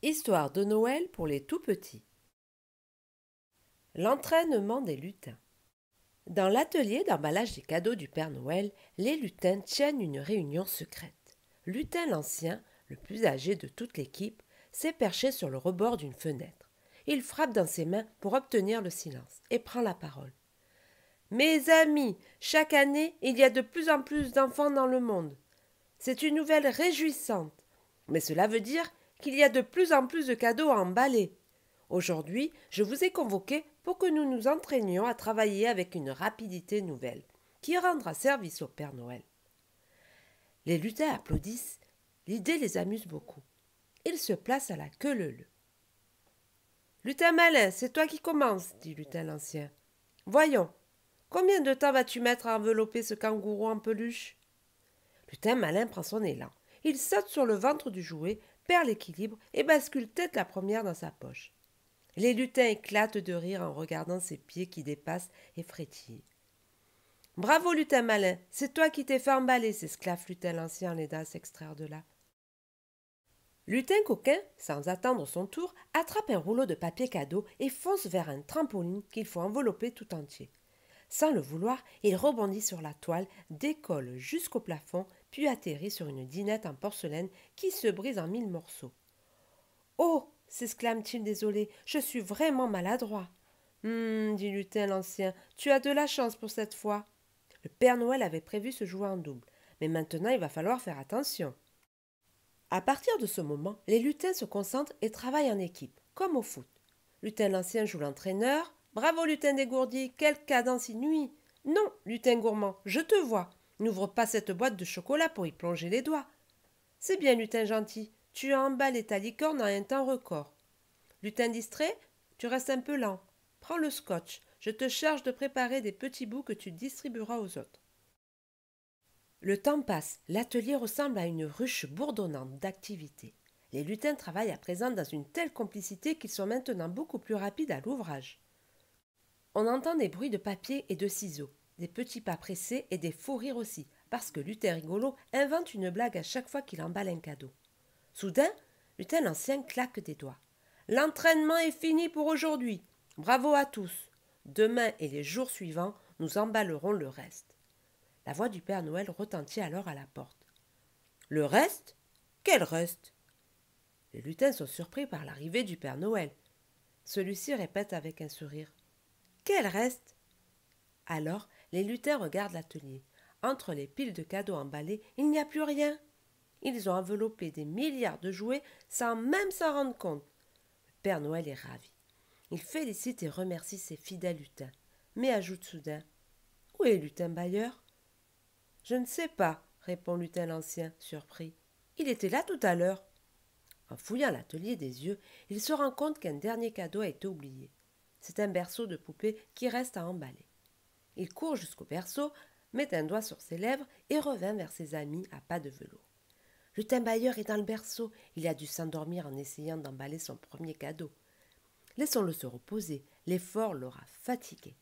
Histoire de Noël pour les tout petits. L'entraînement des lutins. Dans l'atelier d'emballage des cadeaux du Père Noël, les lutins tiennent une réunion secrète. Lutin l'ancien, le plus âgé de toute l'équipe, s'est perché sur le rebord d'une fenêtre. Il frappe dans ses mains pour obtenir le silence et prend la parole. Mes amis, chaque année, il y a de plus en plus d'enfants dans le monde. C'est une nouvelle réjouissante. Mais cela veut dire qu'il y a de plus en plus de cadeaux à emballer. Aujourd'hui, je vous ai convoqué pour que nous nous entraînions à travailler avec une rapidité nouvelle, qui rendra service au Père Noël. Les lutins applaudissent, l'idée les amuse beaucoup. Ils se placent à la queue leu-leu. Lutin malin, c'est toi qui commences, dit Lutin l'ancien. Voyons, combien de temps vas-tu mettre à envelopper ce kangourou en peluche Lutin malin prend son élan. Il saute sur le ventre du jouet, perd l'équilibre et bascule tête la première dans sa poche. Les lutins éclatent de rire en regardant ses pieds qui dépassent et frétillent. Bravo, lutin malin, c'est toi qui t'es fait emballer, s'esclave lutin l'ancien en l'aidant à s'extraire de là. Lutin coquin, sans attendre son tour, attrape un rouleau de papier cadeau et fonce vers un trampoline qu'il faut envelopper tout entier. Sans le vouloir, il rebondit sur la toile, décolle jusqu'au plafond, puis atterrit sur une dinette en porcelaine qui se brise en mille morceaux. Oh s'exclame-t-il désolé, je suis vraiment maladroit. Hum, dit Lutin l'ancien, tu as de la chance pour cette fois. Le Père Noël avait prévu se jouer en double, mais maintenant il va falloir faire attention. À partir de ce moment, les lutins se concentrent et travaillent en équipe, comme au foot. Lutin l'ancien joue l'entraîneur, Bravo, lutin dégourdi, quelle cadence inouïe Non, lutin gourmand, je te vois. N'ouvre pas cette boîte de chocolat pour y plonger les doigts. C'est bien, lutin gentil, tu as emballé ta licorne en un temps record. Lutin distrait, tu restes un peu lent. Prends le scotch, je te charge de préparer des petits bouts que tu distribueras aux autres. Le temps passe, l'atelier ressemble à une ruche bourdonnante d'activité. Les lutins travaillent à présent dans une telle complicité qu'ils sont maintenant beaucoup plus rapides à l'ouvrage. On entend des bruits de papier et de ciseaux, des petits pas pressés et des faux rires aussi, parce que Luther rigolo invente une blague à chaque fois qu'il emballe un cadeau. Soudain, Lutin l'ancien claque des doigts. L'entraînement est fini pour aujourd'hui. Bravo à tous. Demain et les jours suivants, nous emballerons le reste. La voix du Père Noël retentit alors à la porte. Le reste Quel reste Les lutins sont surpris par l'arrivée du Père Noël. Celui-ci répète avec un sourire. Quelle reste Alors, les lutins regardent l'atelier. Entre les piles de cadeaux emballés, il n'y a plus rien. Ils ont enveloppé des milliards de jouets sans même s'en rendre compte. Le Père Noël est ravi. Il félicite et remercie ses fidèles lutins, mais ajoute soudain Où est Lutin Bailleur Je ne sais pas, répond Lutin l'Ancien, surpris. Il était là tout à l'heure. En fouillant l'atelier des yeux, il se rend compte qu'un dernier cadeau a été oublié. C'est un berceau de poupée qui reste à emballer. Il court jusqu'au berceau, met un doigt sur ses lèvres et revint vers ses amis à pas de velours. Le timbailleur est dans le berceau. Il a dû s'endormir en essayant d'emballer son premier cadeau. Laissons-le se reposer. L'effort l'aura fatigué.